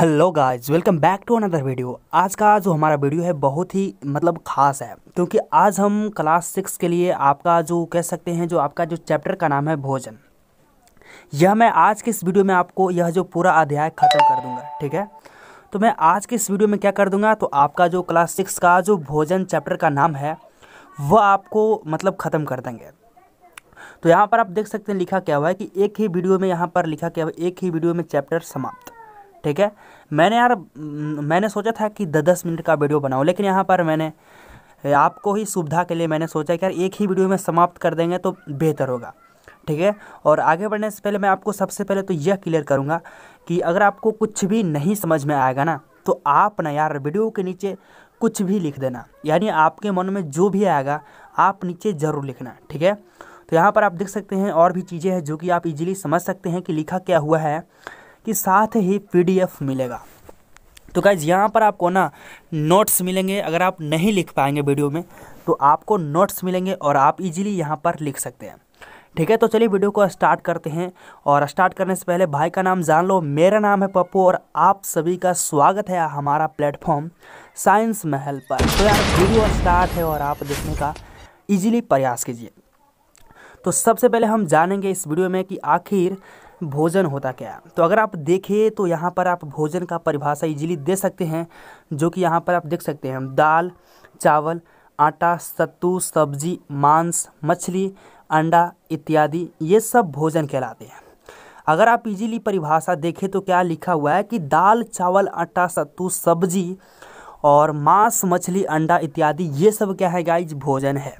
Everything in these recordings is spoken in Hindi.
hello guys welcome back to another video आज का जो हमारा वीडियो है बहुत ही मतलब ख़ास है क्योंकि आज हम क्लास सिक्स के लिए आपका जो कह सकते हैं जो आपका जो चैप्टर का नाम है भोजन यह मैं आज के इस वीडियो में आपको यह जो पूरा अध्याय ख़त्म कर दूंगा ठीक है तो मैं आज के इस वीडियो में क्या कर दूंगा तो आपका जो क्लास सिक्स का जो भोजन चैप्टर का नाम है वह आपको मतलब ख़त्म कर देंगे तो यहाँ पर आप देख सकते हैं लिखा क्या हुआ है कि एक ही वीडियो में यहाँ पर लिखा क्या हुआ एक ही वीडियो में चैप्टर समाप्त ठीक है मैंने यार मैंने सोचा था कि दस दस मिनट का वीडियो बनाऊँ लेकिन यहाँ पर मैंने आपको ही सुविधा के लिए मैंने सोचा कि यार एक ही वीडियो में समाप्त कर देंगे तो बेहतर होगा ठीक है और आगे बढ़ने से पहले मैं आपको सबसे पहले तो यह क्लियर करूँगा कि अगर आपको कुछ भी नहीं समझ में आएगा ना तो आप ना यार वीडियो के नीचे कुछ भी लिख देना यानी आपके मन में जो भी आएगा आप नीचे ज़रूर लिखना ठीक है तो यहाँ पर आप देख सकते हैं और भी चीज़ें हैं जो कि आप इजीली समझ सकते हैं कि लिखा क्या हुआ है कि साथ ही पीडीएफ मिलेगा तो गाइज यहाँ पर आपको ना नोट्स मिलेंगे अगर आप नहीं लिख पाएंगे वीडियो में तो आपको नोट्स मिलेंगे और आप इजीली यहाँ पर लिख सकते हैं ठीक है तो चलिए वीडियो को स्टार्ट करते हैं और स्टार्ट करने से पहले भाई का नाम जान लो मेरा नाम है पप्पू और आप सभी का स्वागत है हमारा प्लेटफॉर्म साइंस महल पर तो यार वीडियो स्टार्ट है और आप देखने का इजीली प्रयास कीजिए तो सबसे पहले हम जानेंगे इस वीडियो में कि आखिर भोजन होता क्या तो अगर आप देखें तो यहाँ पर आप भोजन का परिभाषा इजीली दे सकते हैं जो कि यहाँ पर आप देख सकते हैं दाल चावल आटा सत्तू सब्जी मांस मछली अंडा इत्यादि ये सब भोजन कहलाते हैं अगर आप इजीली परिभाषा देखें तो क्या लिखा हुआ है कि दाल चावल आटा सत्तू सब्जी और मांस मछली अंडा इत्यादि ये सब क्या है गाइज भोजन है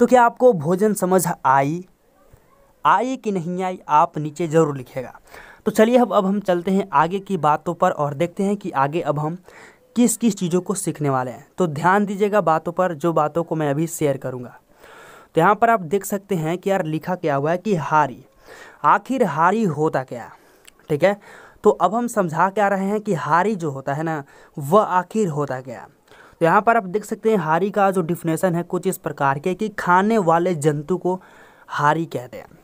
तो क्या आपको भोजन समझ आई आई कि नहीं आई आप नीचे ज़रूर लिखेगा तो चलिए अब अब हम चलते हैं आगे की बातों पर और देखते हैं कि आगे अब हम किस किस चीज़ों को सीखने वाले हैं तो ध्यान दीजिएगा बातों पर जो बातों को मैं अभी शेयर करूँगा तो यहाँ पर आप देख सकते हैं कि यार लिखा क्या हुआ है कि हारी आखिर हारी होता क्या ठीक है तो अब हम समझा के आ रहे हैं कि हारी जो होता है ना वह आखिर होता क्या तो यहाँ पर आप देख सकते हैं हारी का जो डिफिनेशन है कुछ इस प्रकार के कि खाने वाले जंतु को हारी कहते हैं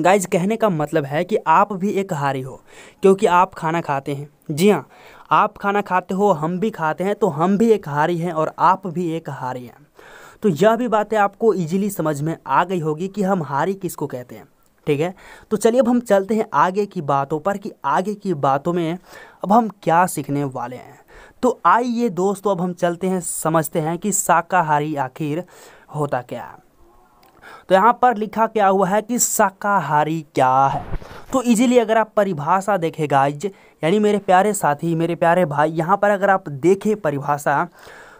गाइज कहने का मतलब है कि आप भी एक हारी हो क्योंकि आप खाना खाते हैं जी हाँ आप खाना खाते हो हम भी खाते हैं तो हम भी एक हारी हैं और आप भी एक हारी हैं तो यह भी बातें आपको इजीली समझ में आ गई होगी कि हम हारी किसको कहते हैं ठीक है तो चलिए अब हम चलते हैं आगे की बातों पर कि आगे की बातों में अब हम क्या सीखने वाले हैं तो आइए दोस्तों अब हम चलते हैं समझते हैं कि शाकाहारी आखिर होता क्या है तो यहाँ पर लिखा क्या हुआ है कि शाकाहारी क्या है तो इजीली अगर आप परिभाषा देखें गाइज यानी मेरे प्यारे साथी मेरे प्यारे भाई यहाँ पर अगर आप देखें परिभाषा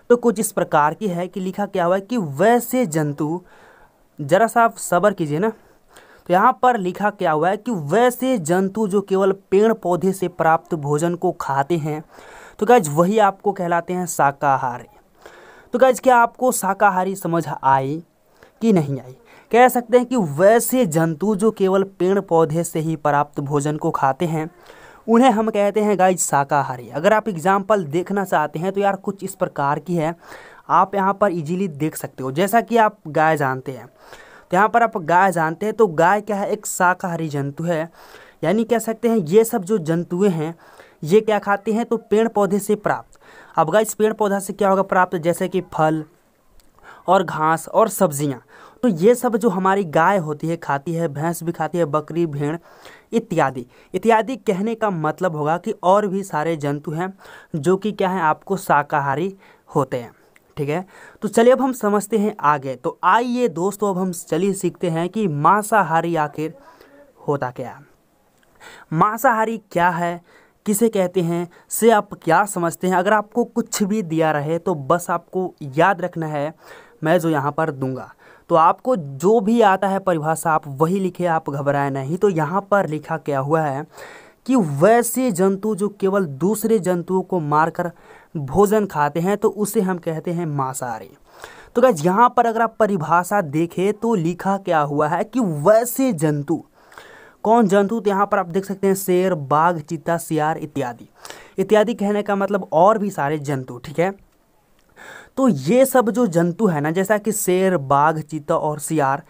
तो कुछ इस प्रकार की है कि लिखा क्या हुआ है कि वैसे जंतु ज़रा सा आप सब्र कीजिए ना तो यहाँ पर लिखा क्या हुआ है कि वैसे जंतु जो केवल पेड़ पौधे से प्राप्त भोजन को खाते हैं तो गाइज वही आपको कहलाते हैं शाकाहारी तो गाइज क्या आपको शाकाहारी समझ आई कि नहीं आई कह सकते हैं कि वैसे जंतु जो केवल पेड़ पौधे से ही प्राप्त भोजन को खाते हैं उन्हें हम कहते हैं गाइज शाकाहारी अगर आप एग्जाम्पल देखना चाहते हैं तो यार कुछ इस प्रकार की है आप यहाँ पर इजीली देख सकते हो जैसा कि आप गाय जानते हैं तो यहाँ पर आप गाय जानते हैं तो गाय क्या है एक शाकाहारी जंतु है यानी कह सकते हैं ये सब जो जंतुएँ हैं ये क्या खाते हैं तो पेड़ पौधे से प्राप्त अब गाय पेड़ पौधा से क्या होगा प्राप्त जैसे कि फल और घास और सब्जियाँ तो ये सब जो हमारी गाय होती है खाती है भैंस भी खाती है बकरी भेड़ इत्यादि इत्यादि कहने का मतलब होगा कि और भी सारे जंतु हैं जो कि क्या है आपको शाकाहारी होते हैं ठीक है तो चलिए अब हम समझते हैं आगे तो आइए दोस्तों अब हम चलिए सीखते हैं कि मांसाहारी आखिर होता क्या मांसाहारी क्या है किसे कहते हैं से आप क्या समझते हैं अगर आपको कुछ भी दिया रहे तो बस आपको याद रखना है मैं जो यहाँ पर दूंगा तो आपको जो भी आता है परिभाषा आप वही लिखे आप घबराए नहीं तो यहाँ पर लिखा क्या हुआ है कि वैसे जंतु जो केवल दूसरे जंतुओं को मारकर भोजन खाते हैं तो उसे हम कहते हैं मांसाहारी तो क्या यहाँ पर अगर आप परिभाषा देखें तो लिखा क्या हुआ है कि वैसे जंतु कौन जंतु तो यहाँ पर आप देख सकते हैं शेर बाघ चीता सियार इत्यादि इत्यादि कहने का मतलब और भी सारे जंतु ठीक है तो ये सब जो जंतु है ना जैसा कि शेर बाघ चीता और सियार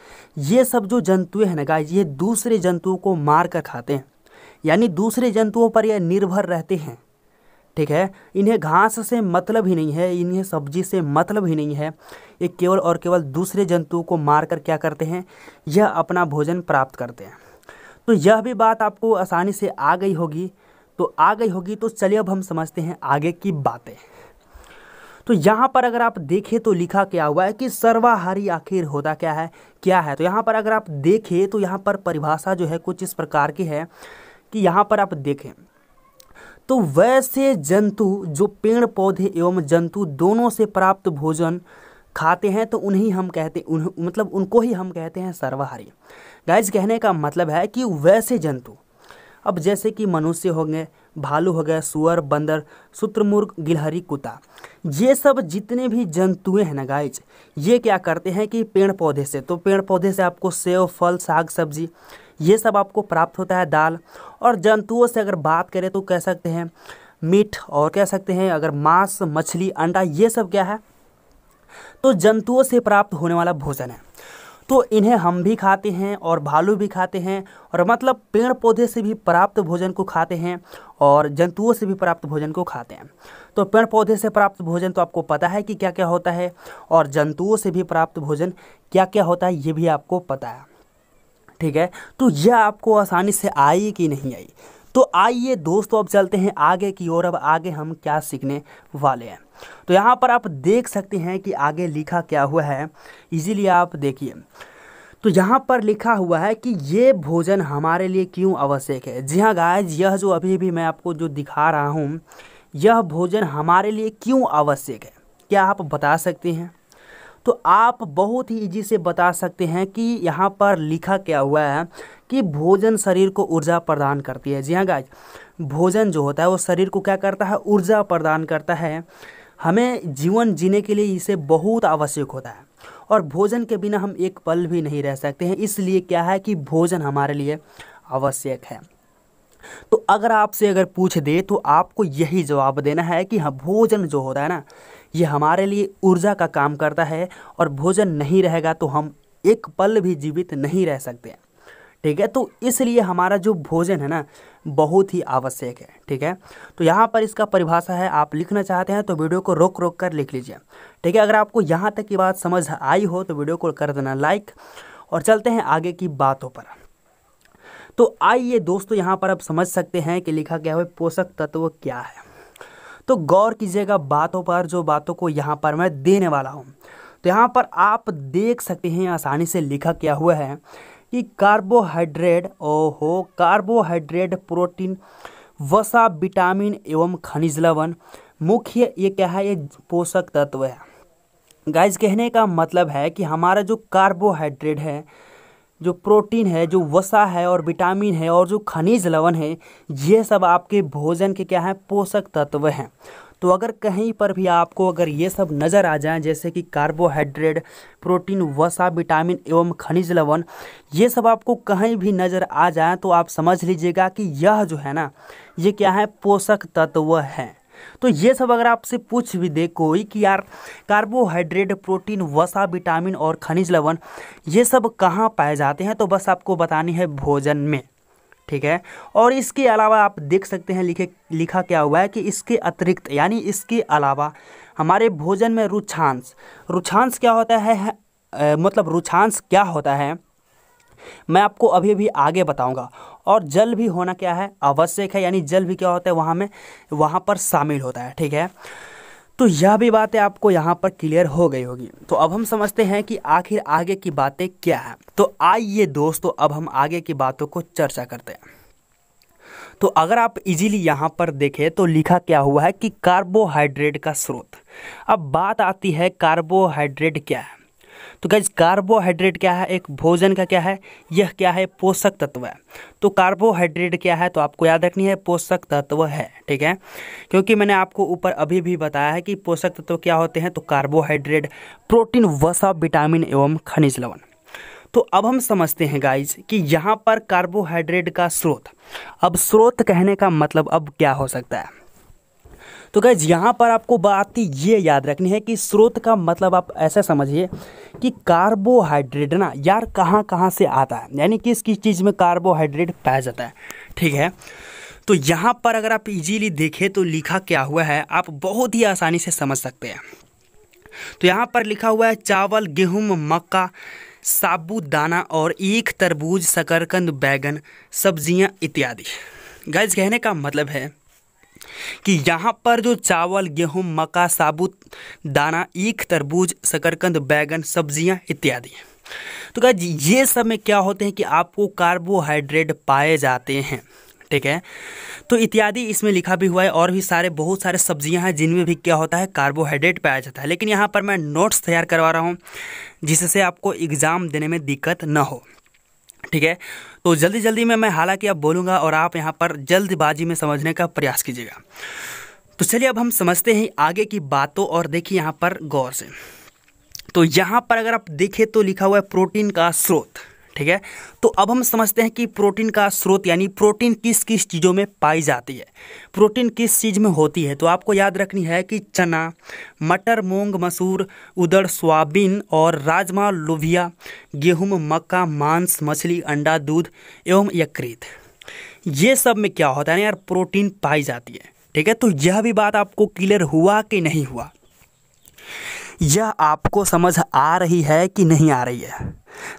ये सब जो जंतु हैं ना गाय ये दूसरे जंतुओं को मार कर खाते हैं यानी दूसरे जंतुओं पर यह निर्भर रहते हैं ठीक है इन्हें घास से मतलब ही नहीं है इन्हें सब्जी से मतलब ही नहीं है ये केवल और केवल दूसरे जंतुओं को मार कर क्या करते हैं यह अपना भोजन प्राप्त करते हैं तो यह भी बात आपको आसानी से आ गई होगी तो आ गई होगी तो चलिए अब हम समझते हैं आगे की बातें तो यहाँ पर अगर आप देखें तो लिखा क्या हुआ है कि सर्वाहारी आखिर होता क्या है क्या है तो यहाँ पर अगर आप देखें तो यहाँ पर परिभाषा जो है कुछ इस प्रकार की है कि यहाँ पर आप देखें तो वैसे जंतु जो पेड़ पौधे एवं जंतु दोनों से प्राप्त भोजन खाते हैं तो उन्हें हम कहते उन मतलब उनको ही हम कहते हैं सर्वाहारी गाइज कहने का मतलब है कि वैसे जंतु अब जैसे कि मनुष्य होंगे भालू हो गया सुअर बंदर सूत्रमुर्ग गिलहरी कुत्ता ये सब जितने भी जंतुएं हैं ना गाइज ये क्या करते हैं कि पेड़ पौधे से तो पेड़ पौधे से आपको सेव फल साग सब्जी ये सब आपको प्राप्त होता है दाल और जंतुओं से अगर बात करें तो कह सकते हैं मीट और कह सकते हैं अगर मांस मछली अंडा ये सब क्या है तो जंतुओं से प्राप्त होने वाला भोजन है तो इन्हें हम भी खाते हैं और भालू भी खाते हैं और मतलब पेड़ पौधे से भी प्राप्त भोजन को खाते हैं और जंतुओं से भी प्राप्त भोजन को खाते हैं तो पेड़ पौधे से प्राप्त भोजन तो आपको पता है कि क्या क्या होता है और जंतुओं से भी प्राप्त भोजन क्या क्या होता है ये भी आपको पता है ठीक है तो यह आपको आसानी से आई कि नहीं आई तो आइए दोस्तों अब चलते हैं आगे की ओर अब आगे हम क्या सीखने वाले हैं तो यहाँ पर आप देख सकते हैं कि आगे लिखा क्या हुआ है इजीलिए आप देखिए तो यहाँ पर लिखा हुआ है कि ये भोजन हमारे लिए क्यों आवश्यक है जी हाँ गायज यह जो अभी भी मैं आपको जो दिखा रहा हूँ यह भोजन हमारे लिए क्यों आवश्यक है क्या आप बता सकते हैं तो आप बहुत ही इजी से बता सकते हैं कि यहाँ पर लिखा क्या हुआ है कि भोजन शरीर को ऊर्जा प्रदान करती है जी हाँ गाय भोजन जो होता है वो शरीर को क्या करता है ऊर्जा प्रदान करता है हमें जीवन जीने के लिए इसे बहुत आवश्यक होता है और भोजन के बिना हम एक पल भी नहीं रह सकते हैं इसलिए क्या है कि भोजन हमारे लिए आवश्यक है तो अगर आपसे अगर पूछ दे तो आपको यही जवाब देना है कि हाँ भोजन जो होता है ना ये हमारे लिए ऊर्जा का काम करता है और भोजन नहीं रहेगा तो हम एक पल भी जीवित नहीं रह सकते ठीक है तो इसलिए हमारा जो भोजन है ना बहुत ही आवश्यक है ठीक है तो यहाँ पर इसका परिभाषा है आप लिखना चाहते हैं तो वीडियो को रोक रोक कर लिख लीजिए ठीक है अगर आपको यहाँ तक की बात समझ आई हो तो वीडियो को कर देना लाइक और चलते हैं आगे की बातों पर तो आइए दोस्तों यहाँ पर आप समझ सकते हैं कि लिखा गया है पोषक तत्व क्या है तो गौर कीजिएगा बातों पर जो बातों को यहाँ पर मैं देने वाला हूँ तो यहाँ पर आप देख सकते हैं आसानी से लिखा क्या हुआ है कि कार्बोहाइड्रेट ओहो कार्बोहाइड्रेट प्रोटीन वसा विटामिन एवं खनिज लवण मुख्य ये क्या है ये पोषक तत्व है गाइस कहने का मतलब है कि हमारा जो कार्बोहाइड्रेट है जो प्रोटीन है जो वसा है और विटामिन है और जो खनिज लवण है ये सब आपके भोजन के क्या है पोषक तत्व हैं तो अगर कहीं पर भी आपको अगर ये सब नज़र आ जाए जैसे कि कार्बोहाइड्रेट प्रोटीन वसा विटामिन एवं खनिज लवण ये सब आपको कहीं भी नज़र आ जाए तो आप समझ लीजिएगा कि यह जो है ना ये क्या है पोषक तत्व है तो ये सब अगर आपसे पूछ भी दे कोई कि यार कार्बोहाइड्रेट प्रोटीन वसा विटामिन और खनिज लवण ये सब कहाँ पाए जाते हैं तो बस आपको बतानी है भोजन में ठीक है और इसके अलावा आप देख सकते हैं लिखे लिखा क्या हुआ है कि इसके अतिरिक्त यानी इसके अलावा हमारे भोजन में रुछांश रुछांश क्या होता है, आ, मतलब रुछांश क्या होता है मैं आपको अभी भी आगे बताऊंगा और जल भी होना क्या है आवश्यक है यानी जल भी क्या होता है वहाँ में वहाँ पर शामिल होता है ठीक है तो यह भी बातें आपको यहाँ पर क्लियर हो गई होगी तो अब हम समझते हैं कि आखिर आगे की बातें क्या है तो आइए दोस्तों अब हम आगे की बातों को चर्चा करते हैं तो अगर आप इजीली यहाँ पर देखें तो लिखा क्या हुआ है कि कार्बोहाइड्रेट का स्रोत अब बात आती है कार्बोहाइड्रेट क्या है तो गैज कार्बोहाइड्रेट क्या है एक भोजन का क्या है यह क्या है पोषक तत्व है तो कार्बोहाइड्रेट क्या है तो आपको याद रखनी है पोषक तत्व है ठीक है क्योंकि मैंने आपको ऊपर अभी भी बताया है कि पोषक तत्व क्या होते हैं तो कार्बोहाइड्रेट प्रोटीन वसा विटामिन एवं खनिज लवन तो अब हम समझते हैं गाइज कि यहाँ पर कार्बोहाइड्रेट का स्रोत अब स्रोत कहने का मतलब अब क्या हो सकता है तो गैज यहाँ पर आपको बात ये याद रखनी है कि स्रोत का मतलब आप ऐसा समझिए कि कार्बोहाइड्रेट ना यार कहाँ कहाँ से आता है यानी किस किस चीज़ में कार्बोहाइड्रेट पाया जाता है ठीक है तो यहाँ पर अगर आप इजीली देखें तो लिखा क्या हुआ है आप बहुत ही आसानी से समझ सकते हैं तो यहाँ पर लिखा हुआ है चावल गेहूँ मक्का साबुदाना और एक तरबूज शकरकंद बैगन सब्जियाँ इत्यादि गैज कहने का मतलब है कि यहाँ पर जो चावल गेहूँ मक्का साबुत दाना ईख तरबूज शकरकंद बैगन सब्जियाँ इत्यादि तो क्या ये सब में क्या होते हैं कि आपको कार्बोहाइड्रेट पाए जाते हैं ठीक है तो इत्यादि इसमें लिखा भी हुआ है और भी सारे बहुत सारे सब्जियां हैं जिनमें भी क्या होता है कार्बोहाइड्रेट पाया जाता है लेकिन यहाँ पर मैं नोट्स तैयार करवा रहा हूँ जिससे आपको एग्ज़ाम देने में दिक्कत ना हो ठीक है तो जल्दी जल्दी में मैं हालांकि अब बोलूँगा और आप यहाँ पर जल्दबाजी में समझने का प्रयास कीजिएगा तो चलिए अब हम समझते हैं आगे की बातों और देखिए यहाँ पर गौर से तो यहाँ पर अगर आप देखें तो लिखा हुआ है प्रोटीन का स्रोत ठीक है तो अब हम समझते हैं कि प्रोटीन का स्रोत यानी प्रोटीन किस किस चीज़ों में पाई जाती है प्रोटीन किस चीज़ में होती है तो आपको याद रखनी है कि चना मटर मूंग मसूर उदड़ सोयाबीन और राजमा लोभिया गेहूं मक्का मांस मछली अंडा दूध एवं यकृत ये सब में क्या होता है यार प्रोटीन पाई जाती है ठीक है तो यह भी बात आपको क्लियर हुआ कि नहीं हुआ यह आपको समझ आ रही है कि नहीं आ रही है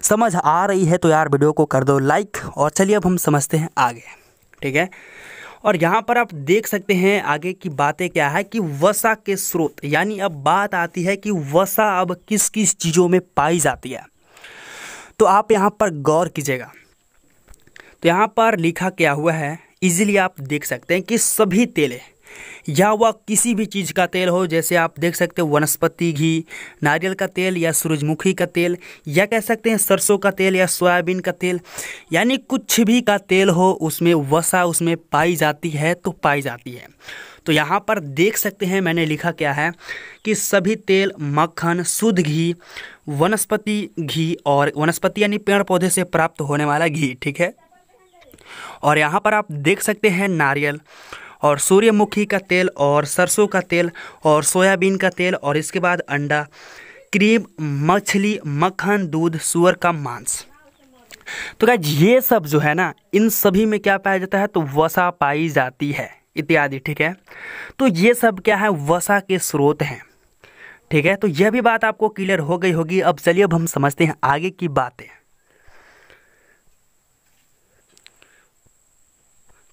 समझ आ रही है तो यार वीडियो को कर दो लाइक और चलिए अब हम समझते हैं आगे ठीक है और यहाँ पर आप देख सकते हैं आगे की बातें क्या है कि वसा के स्रोत यानी अब बात आती है कि वसा अब किस किस चीज़ों में पाई जाती है तो आप यहाँ पर गौर कीजिएगा तो यहाँ पर लिखा क्या हुआ है इजीली आप देख सकते हैं कि सभी तेलें या वह किसी भी चीज़ का तेल हो जैसे आप देख सकते हो वनस्पति घी नारियल का तेल या सूरजमुखी का तेल या कह सकते हैं सरसों का तेल या सोयाबीन का तेल यानी कुछ भी का तेल हो उसमें वसा उसमें पाई जाती है तो पाई जाती है तो यहाँ पर देख सकते हैं मैंने लिखा क्या है कि सभी तेल मक्खन शुद्ध घी वनस्पति घी और वनस्पति यानी पेड़ पौधे से प्राप्त होने वाला घी ठीक है और यहाँ पर आप देख सकते हैं नारियल और सूर्यमुखी का तेल और सरसों का तेल और सोयाबीन का तेल और इसके बाद अंडा क्रीम मछली मक्खन दूध सुअर का मांस तो क्या ये सब जो है ना इन सभी में क्या पाया जाता है तो वसा पाई जाती है इत्यादि ठीक है तो ये सब क्या है वसा के स्रोत हैं ठीक है तो यह भी बात आपको क्लियर हो गई होगी अब चलिए अब हम समझते हैं आगे की बातें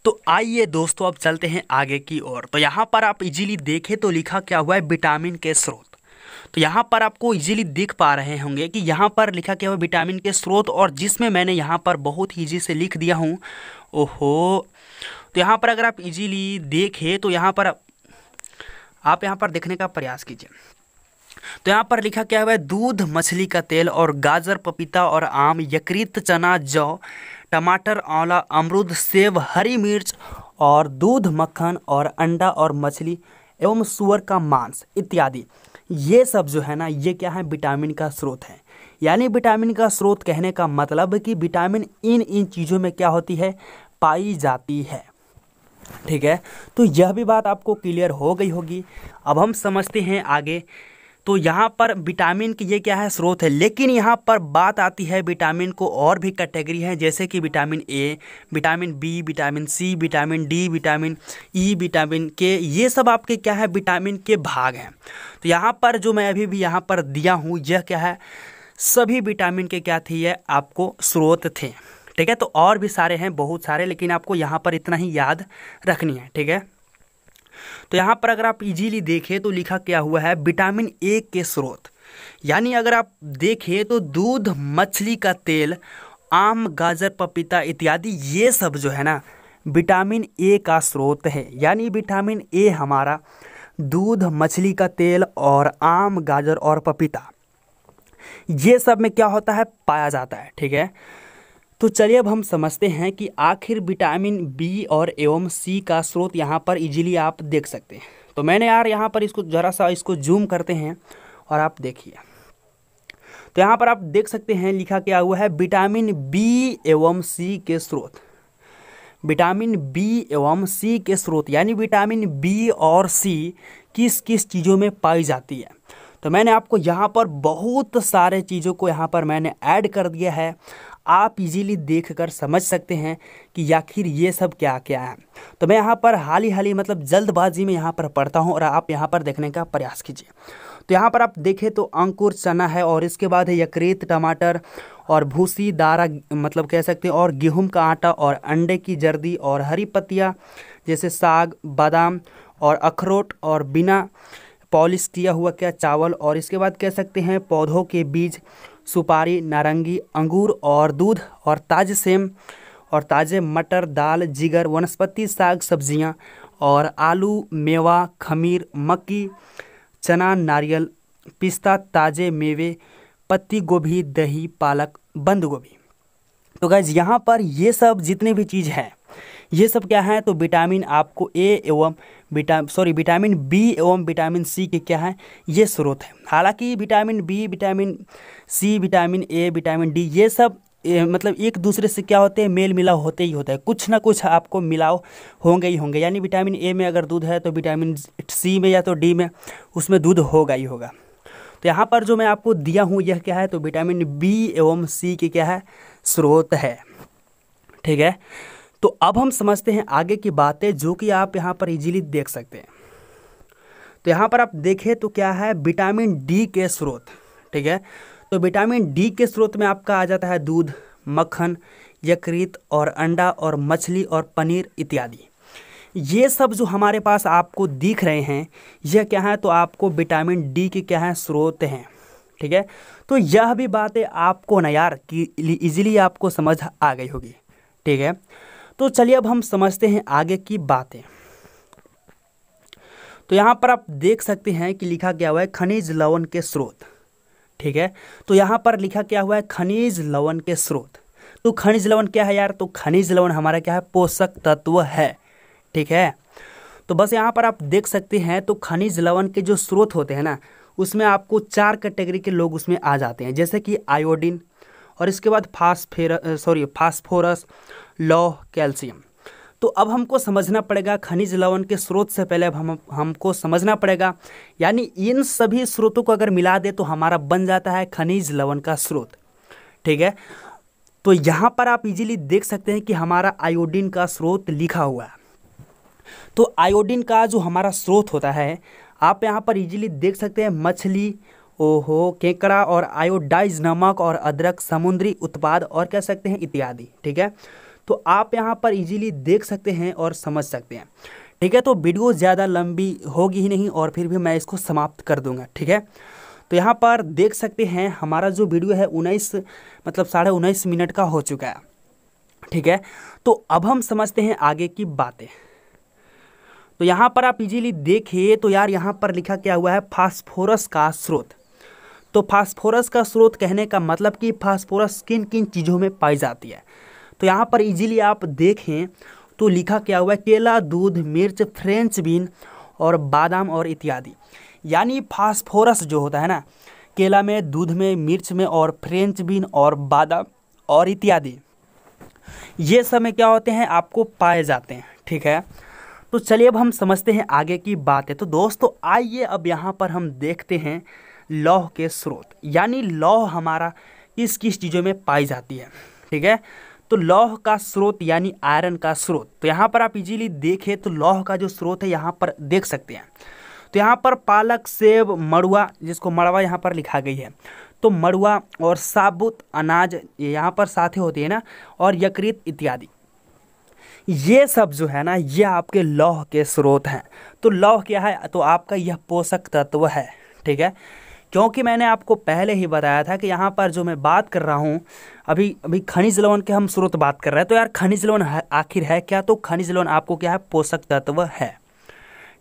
तो आइए दोस्तों अब चलते हैं आगे की ओर तो यहाँ पर आप इजीली देखें तो लिखा क्या हुआ है विटामिन के स्रोत तो यहाँ पर आपको इजीली दिख पा रहे होंगे कि यहाँ पर लिखा क्या हुआ विटामिन के स्रोत और जिसमें मैंने यहाँ पर बहुत ईजी से लिख दिया हूँ ओहो तो यहाँ पर अगर आप इजीली देखें तो यहाँ पर आप यहाँ पर देखने का प्रयास कीजिए तो यहाँ पर लिखा क्या हुआ है दूध मछली का तेल और गाजर पपीता और आम यकृत चना जौ टमाटर आंवला अमरूद सेब हरी मिर्च और दूध मक्खन और अंडा और मछली एवं सुअर का मांस इत्यादि ये सब जो है ना ये क्या है विटामिन का स्रोत है यानी विटामिन का स्रोत कहने का मतलब कि विटामिन इन इन चीज़ों में क्या होती है पाई जाती है ठीक है तो यह भी बात आपको क्लियर हो गई होगी अब हम समझते हैं आगे तो यहाँ पर विटामिन की ये क्या है स्रोत है लेकिन यहाँ पर बात आती है विटामिन को और भी कैटेगरी हैं जैसे कि vitamin A vitamin B vitamin C vitamin D vitamin E e, vitamin K ये सब आपके क्या है विटामिन के भाग हैं तो यहाँ पर जो मैं अभी भी यहाँ पर दिया हूँ यह क्या है सभी विटामिन के क्या थे ये आपको स्रोत थे ठीक है तो और भी सारे हैं बहुत सारे लेकिन आपको यहाँ पर इतना ही याद रखनी है ठीक है तो यहाँ पर अगर आप इजीली देखें तो लिखा क्या हुआ है विटामिन ए के स्रोत यानी अगर आप देखें तो दूध मछली का तेल आम गाजर पपीता इत्यादि ये सब जो है ना विटामिन ए का स्रोत है यानी विटामिन ए हमारा दूध मछली का तेल और आम गाजर और पपीता ये सब में क्या होता है पाया जाता है ठीक है तो चलिए अब हम समझते हैं कि आखिर विटामिन बी और एवं सी का स्रोत यहाँ पर इजीली आप देख सकते हैं तो मैंने यार यहाँ पर इसको ज़रा सा इसको जूम करते हैं और आप देखिए तो यहाँ पर आप देख सकते हैं लिखा क्या हुआ है विटामिन बी एवं सी के स्रोत विटामिन बी एवं सी के स्रोत यानी विटामिन बी और सी किस किस चीज़ों में पाई जाती है तो मैंने आपको यहाँ पर बहुत सारे चीज़ों को यहाँ पर मैंने ऐड कर दिया है आप इजीली देख कर समझ सकते हैं कि आखिर ये सब क्या क्या है तो मैं यहाँ पर हाल ही हाल ही मतलब जल्दबाजी में यहाँ पर पढ़ता हूँ और आप यहाँ पर देखने का प्रयास कीजिए तो यहाँ पर आप देखें तो अंकुर चना है और इसके बाद है यकृत टमाटर और भूसी दारा मतलब कह सकते हैं और गेहूं का आटा और अंडे की जर्दी और हरी पत्तियाँ जैसे साग बादाम और अखरोट और बिना पॉलिश किया हुआ क्या चावल और इसके बाद कह सकते हैं पौधों के बीज सुपारी नारंगी अंगूर और दूध और ताज़े सेम और ताज़े मटर दाल जिगर वनस्पति साग सब्जियां और आलू मेवा खमीर मक्की चना नारियल पिस्ता ताज़े मेवे पत्ती गोभी दही पालक बंद गोभी तो गैज यहाँ पर ये सब जितने भी चीज़ हैं ये सब क्या है तो विटामिन आपको ए एवं विटाम सॉरी विटामिन बी एवं विटामिन सी के क्या है ये स्रोत है हालांकि vitamin B vitamin C vitamin A vitamin D ये सब ए, मतलब एक दूसरे से क्या होते हैं मेल मिलाव होते ही होता है कुछ ना कुछ आपको मिलाव होंगे ही होंगे यानी विटामिन ए में अगर दूध है तो विटामिन सी में या तो डी में उसमें दूध होगा ही होगा तो यहाँ पर जो मैं आपको दिया हूँ यह क्या है तो विटामिन बी एवं सी के क्या है स्रोत है ठीक है तो अब हम समझते हैं आगे की बातें जो कि आप यहाँ पर इजीली देख सकते हैं तो यहाँ पर आप देखें तो क्या है विटामिन डी के स्रोत ठीक है तो विटामिन डी के स्रोत में आपका आ जाता है दूध मक्खन यकृत और अंडा और मछली और पनीर इत्यादि ये सब जो हमारे पास आपको दिख रहे हैं यह क्या है तो आपको विटामिन डी के क्या है स्रोत हैं ठीक है तो यह भी बातें आपको ना यार कि इजीली आपको समझ आ गई होगी ठीक है तो चलिए अब हम समझते हैं आगे की बातें तो यहाँ पर आप देख सकते हैं कि लिखा क्या हुआ है खनिज लवण के स्रोत ठीक है तो यहाँ पर लिखा क्या हुआ है खनिज लवण के स्रोत तो खनिज लवण क्या है यार तो खनिज लवण हमारा क्या है पोषक तत्व है ठीक है तो बस यहाँ पर आप देख सकते हैं तो खनिज लवण के जो स्रोत होते हैं ना उसमें आपको चार कैटेगरी के लोग उसमें आ जाते हैं जैसे कि आयोडीन और इसके बाद फास्फेर सॉरी फास्फोरस लौह कैल्शियम तो अब हमको समझना पड़ेगा खनिज लवण के स्रोत से पहले अब हम हमको समझना पड़ेगा यानी इन सभी स्रोतों को अगर मिला दे तो हमारा बन जाता है खनिज लवण का स्रोत ठीक है तो यहाँ पर आप इजीली देख सकते हैं कि हमारा आयोडीन का स्रोत लिखा हुआ है तो आयोडीन का जो हमारा स्रोत होता है आप यहाँ पर इजीली देख सकते हैं मछली ओहो केकड़ा और आयोडाइज नमक और अदरक समुद्री उत्पाद और कह सकते हैं इत्यादि ठीक है तो आप यहाँ पर इजीली देख सकते हैं और समझ सकते हैं ठीक है तो वीडियो ज़्यादा लंबी होगी ही नहीं और फिर भी मैं इसको समाप्त कर दूंगा ठीक है तो यहाँ पर देख सकते हैं हमारा जो वीडियो है उन्नीस मतलब साढ़े उन्नीस मिनट का हो चुका है ठीक है तो अब हम समझते हैं आगे की बातें तो यहाँ पर आप इजीली देखिए तो यार यहाँ पर लिखा क्या हुआ है फास्फोरस का स्रोत तो फास्फोरस का स्रोत कहने का मतलब कि फास्फोरस किन किन चीज़ों में पाई जाती है तो यहाँ पर इजीली आप देखें तो लिखा क्या हुआ है केला दूध मिर्च फ्रेंच बीन और बादाम और इत्यादि यानी फास्फोरस जो होता है ना केला में दूध में मिर्च में और फ्रेंच बीन और बादाम और इत्यादि ये सब में क्या होते हैं आपको पाए जाते हैं ठीक है तो चलिए अब हम समझते हैं आगे की बातें तो दोस्तों आइए अब यहाँ पर हम देखते हैं लौह के स्रोत यानी लौह हमारा किस किस चीज़ों में पाई जाती है ठीक है तो लौह का स्रोत यानी आयरन का स्रोत तो यहाँ पर आप इजीली देखें तो लौह का जो स्रोत है यहाँ पर देख सकते हैं तो यहाँ पर पालक सेब मड़ुआ जिसको मड़वा यहाँ पर लिखा गई है तो मड़ुआ और साबुत अनाज यहाँ पर साथे होती है ना और यकृत इत्यादि ये सब जो है ना ये आपके लौह के स्रोत हैं तो लौह क्या है तो आपका यह पोषक तत्व है ठीक है क्योंकि मैंने आपको पहले ही बताया था कि यहाँ पर जो मैं बात कर रहा हूँ अभी अभी खनिज लोन के हम स्रोत बात कर रहे हैं तो यार खनिज लोन आखिर है क्या तो खनिज लोन आपको क्या है पोषक तत्व है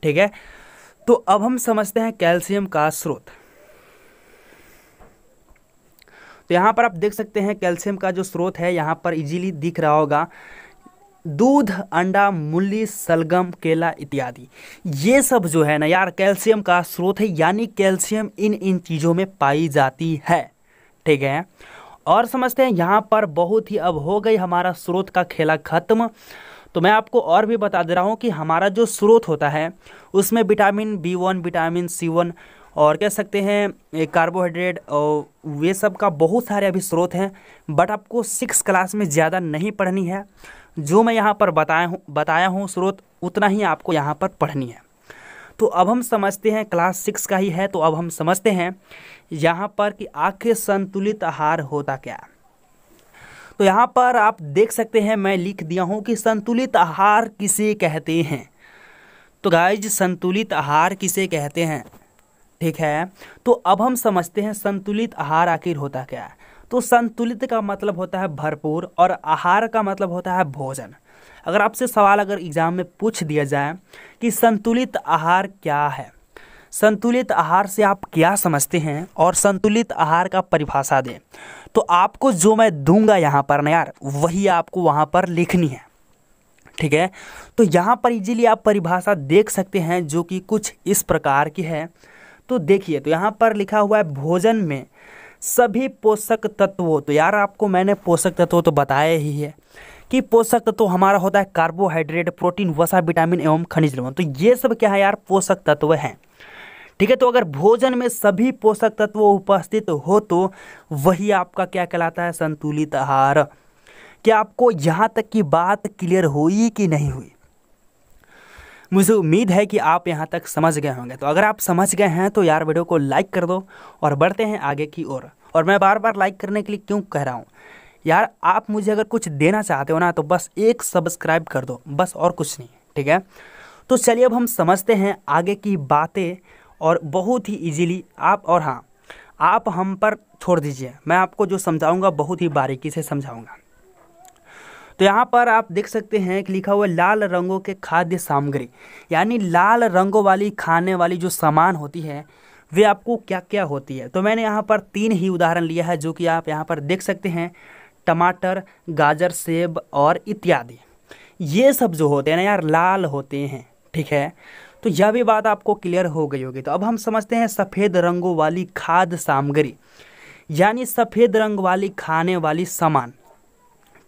ठीक है तो अब हम समझते हैं कैल्शियम का स्रोत तो यहाँ पर आप देख सकते हैं कैल्शियम का जो स्रोत है यहाँ पर इजीली दिख रहा होगा दूध अंडा मूली सलगम केला इत्यादि ये सब जो है ना यार कैल्शियम का स्रोत है यानी कैल्शियम इन इन चीज़ों में पाई जाती है ठीक है और समझते हैं यहाँ पर बहुत ही अब हो गई हमारा स्रोत का खेला खत्म तो मैं आपको और भी बता दे रहा हूँ कि हमारा जो स्रोत होता है उसमें vitamin B one vitamin C one और कह सकते हैं कार्बोहाइड्रेट और वे सब का बहुत सारे अभी स्रोत हैं बट आपको सिक्स क्लास में ज़्यादा नहीं पढ़नी है जो मैं यहाँ पर बताया हूँ बताया हूँ स्रोत उतना ही आपको यहाँ पर पढ़नी है तो अब हम समझते हैं क्लास सिक्स का ही है तो अब हम समझते हैं यहाँ पर कि आखिर संतुलित आहार होता क्या तो यहाँ पर आप देख सकते हैं मैं लिख दिया हूँ कि संतुलित आहार किसे कहते हैं तो गाइज संतुलित आहार किसे कहते हैं ठीक है तो अब हम समझते हैं संतुलित आहार आखिर होता क्या है तो संतुलित का मतलब होता है भरपूर और आहार का मतलब होता है भोजन अगर आपसे सवाल अगर एग्ज़ाम में पूछ दिया जाए कि संतुलित आहार क्या है संतुलित आहार से आप क्या समझते हैं और संतुलित आहार का परिभाषा दें तो आपको जो मैं दूंगा यहाँ पर ना यार वही आपको वहाँ पर लिखनी है ठीक है तो यहाँ पर इजीली आप परिभाषा देख सकते हैं जो कि कुछ इस प्रकार की है तो देखिए तो यहाँ पर लिखा हुआ है भोजन में सभी पोषक तत्वों तो यार आपको मैंने पोषक तत्व तो बताया ही है कि पोषक तत्व हमारा होता है कार्बोहाइड्रेट प्रोटीन वसा विटामिन एवं खनिज लवण तो ये सब क्या है यार पोषक तत्व हैं ठीक है तो अगर भोजन में सभी पोषक तत्व उपस्थित हो तो वही आपका क्या कहलाता है संतुलित आहार क्या आपको यहाँ तक की बात क्लियर हुई कि नहीं हुई मुझे उम्मीद है कि आप यहाँ तक समझ गए होंगे तो अगर आप समझ गए हैं तो यार वीडियो को लाइक कर दो और बढ़ते हैं आगे की ओर और मैं बार बार लाइक करने के लिए क्यों कह रहा हूँ यार आप मुझे अगर कुछ देना चाहते हो ना तो बस एक सब्सक्राइब कर दो बस और कुछ नहीं ठीक है तो चलिए अब हम समझते हैं आगे की बातें और बहुत ही इजीली आप और हाँ आप हम पर छोड़ दीजिए मैं आपको जो समझाऊंगा बहुत ही बारीकी से समझाऊंगा तो यहाँ पर आप देख सकते हैं कि लिखा हुआ है लाल रंगों के खाद्य सामग्री यानी लाल रंगों वाली खाने वाली जो सामान होती है वे आपको क्या क्या होती है तो मैंने यहाँ पर तीन ही उदाहरण लिया है जो कि आप यहाँ पर देख सकते हैं टमाटर गाजर सेब और इत्यादि ये सब जो होते हैं ना यार लाल होते हैं ठीक है तो यह भी बात आपको क्लियर हो गई होगी तो अब हम समझते हैं सफ़ेद रंगों वाली खाद्य सामग्री यानी सफ़ेद रंग वाली खाने वाली सामान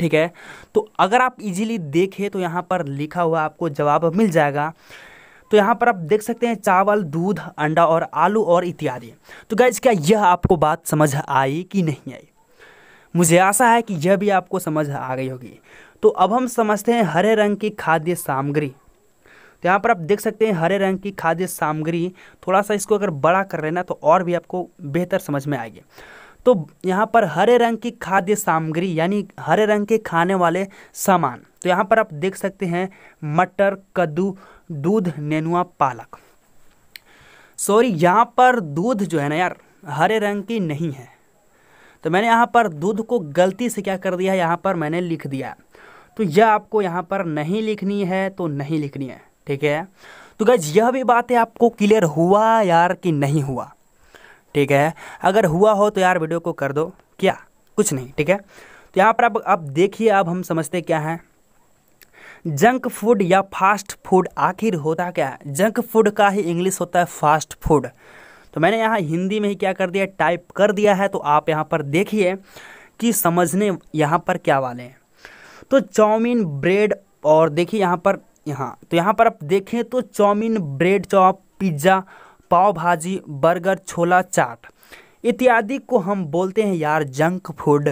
ठीक है तो अगर आप इजीली देखें तो यहाँ पर लिखा हुआ आपको जवाब मिल जाएगा तो यहाँ पर आप देख सकते हैं चावल दूध अंडा और आलू और इत्यादि तो गैज क्या यह आपको बात समझ आई कि नहीं आई मुझे आशा है कि यह भी आपको समझ आ गई होगी तो अब हम समझते हैं हरे रंग की खाद्य सामग्री तो यहाँ पर आप देख सकते हैं हरे रंग की खाद्य सामग्री थोड़ा सा इसको अगर बड़ा कर रहे ना तो और भी आपको बेहतर समझ में आएगी तो यहाँ पर हरे रंग की खाद्य सामग्री यानी हरे रंग के खाने वाले सामान तो यहाँ पर आप देख सकते हैं मटर कद्दू दूध नेनुआ पालक सॉरी यहाँ पर दूध जो है ना यार हरे रंग की नहीं है तो मैंने यहाँ पर दूध को गलती से क्या कर दिया यहाँ पर मैंने लिख दिया तो यह आपको यहाँ पर नहीं लिखनी है तो नहीं लिखनी है ठीक है तो गज यह भी बात है आपको क्लियर हुआ यार कि नहीं हुआ ठीक है अगर हुआ हो तो यार वीडियो को कर दो क्या कुछ नहीं ठीक है तो यहाँ पर आप अब देखिए अब हम समझते क्या हैं जंक फूड या फास्ट फूड आखिर होता क्या है जंक फूड का ही इंग्लिश होता है फास्ट फूड तो मैंने यहाँ हिंदी में ही क्या कर दिया टाइप कर दिया है तो आप यहाँ पर देखिए कि समझने यहाँ पर क्या वाले हैं तो चाउमीन ब्रेड और देखिए यहाँ पर यहाँ तो यहाँ पर आप देखें तो chowmein bread chop pizza pav bhaji burger छोला चाट इत्यादि को हम बोलते हैं यार जंक फूड